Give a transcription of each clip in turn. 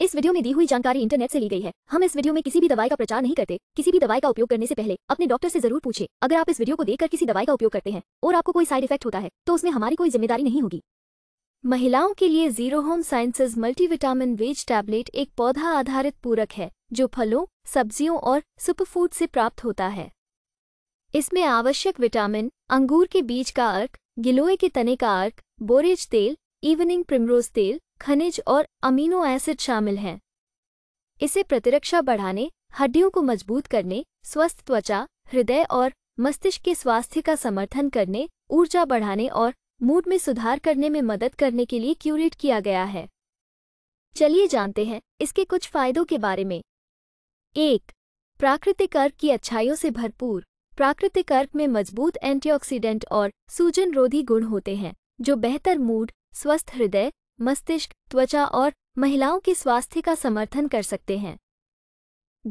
इस वीडियो में दी हुई जानकारी इंटरनेट से ली गई है हम इस वीडियो में किसी भी दवाई का प्रचार नहीं करते किसी भी दवाई का उपयोग करने से पहले अपने डॉक्टर से जरूर पूछे अगर आप इस वीडियो को देखकर किसी दवाई का उपयोग करते हैं और आपको कोई साइड इफेक्ट होता है तो उसमें हमारी कोई जिम्मेदारी नहीं होगी महिलाओं के लिए zero home sciences multivitamin veg tablet एक पौधा आधारित पूरक है जो फलों सब्जियों और सुपरफूड से प्राप्त होता है इसमें आवश्यक विटामिन अंगूर के बीज का अर्क गिलोय के तने का अर्क बोरेज तेल इवनिंग प्रिमरोज तेल खनिज और अमीनो एसिड शामिल हैं इसे प्रतिरक्षा बढ़ाने हड्डियों को मजबूत करने स्वस्थ त्वचा हृदय और मस्तिष्क के स्वास्थ्य का समर्थन करने ऊर्जा बढ़ाने और मूड में सुधार करने में मदद करने के लिए क्यूरेट किया गया है चलिए जानते हैं इसके कुछ फायदों के बारे में एक प्राकृतिक अर्क की अच्छाइयों से भरपूर प्राकृतिक अर्क में मजबूत एंटीऑक्सीडेंट और सूजन रोधी गुण होते हैं जो बेहतर मूड स्वस्थ हृदय मस्तिष्क त्वचा और महिलाओं के स्वास्थ्य का समर्थन कर सकते हैं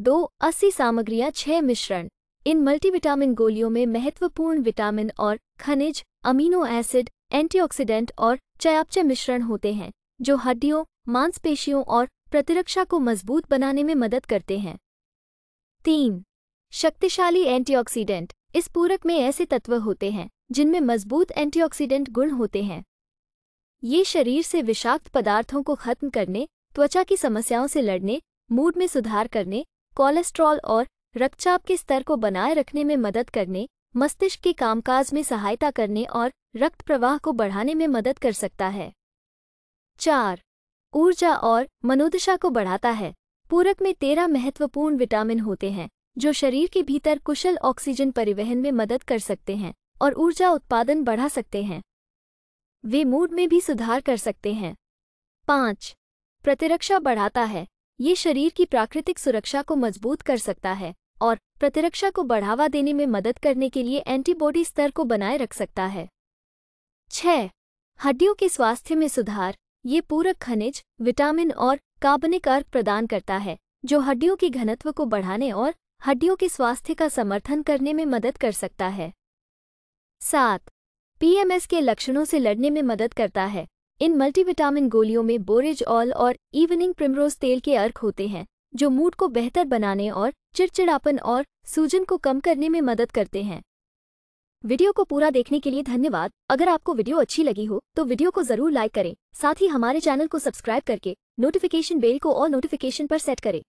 दो अस्सी सामग्रियां छह मिश्रण इन मल्टीविटामिन गोलियों में महत्वपूर्ण विटामिन और खनिज अमीनो एसिड एंटीऑक्सीडेंट और चयापचय मिश्रण होते हैं जो हड्डियों मांसपेशियों और प्रतिरक्षा को मजबूत बनाने में मदद करते हैं तीन शक्तिशाली एंटीऑक्सीडेंट इस पूरक में ऐसे तत्व होते हैं जिनमें मजबूत एंटीऑक्सीडेंट गुण होते हैं ये शरीर से विषाक्त पदार्थों को खत्म करने त्वचा की समस्याओं से लड़ने मूड में सुधार करने कोलेस्ट्रॉल और रक्तचाप के स्तर को बनाए रखने में मदद करने मस्तिष्क के कामकाज में सहायता करने और रक्त प्रवाह को बढ़ाने में मदद कर सकता है चार ऊर्जा और मनोदशा को बढ़ाता है पूरक में तेरह महत्वपूर्ण विटामिन होते हैं जो शरीर के भीतर कुशल ऑक्सीजन परिवहन में मदद कर सकते हैं और ऊर्जा उत्पादन बढ़ा सकते हैं वे मूड में भी सुधार कर सकते हैं पाँच प्रतिरक्षा बढ़ाता है ये शरीर की प्राकृतिक सुरक्षा को मजबूत कर सकता है और प्रतिरक्षा को बढ़ावा देने में मदद करने के लिए एंटीबॉडी स्तर को बनाए रख सकता है छ हड्डियों के स्वास्थ्य में सुधार ये पूरक खनिज विटामिन और कार्बनिक अर्क प्रदान करता है जो हड्डियों के घनत्व को बढ़ाने और हड्डियों के स्वास्थ्य का समर्थन करने में मदद कर सकता है सात पीएमएस के लक्षणों से लड़ने में मदद करता है इन मल्टीविटामिन गोलियों में बोरेज ऑल और इवनिंग प्रिमरोज तेल के अर्क होते हैं जो मूड को बेहतर बनाने और चिड़चिड़ापन और सूजन को कम करने में मदद करते हैं वीडियो को पूरा देखने के लिए धन्यवाद अगर आपको वीडियो अच्छी लगी हो तो वीडियो को जरूर लाइक करें साथ ही हमारे चैनल को सब्सक्राइब करके नोटिफिकेशन बेल को और नोटिफिकेशन पर सेट करें